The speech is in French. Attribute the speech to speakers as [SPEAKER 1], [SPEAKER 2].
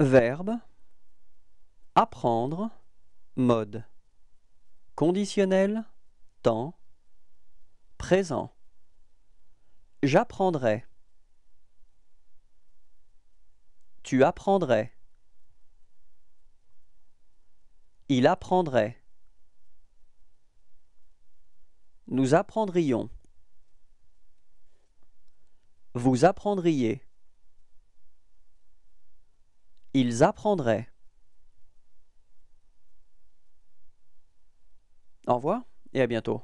[SPEAKER 1] Verbe Apprendre Mode Conditionnel Temps Présent J'apprendrai Tu apprendrais Il apprendrait Nous apprendrions Vous apprendriez ils apprendraient. Au revoir et à bientôt.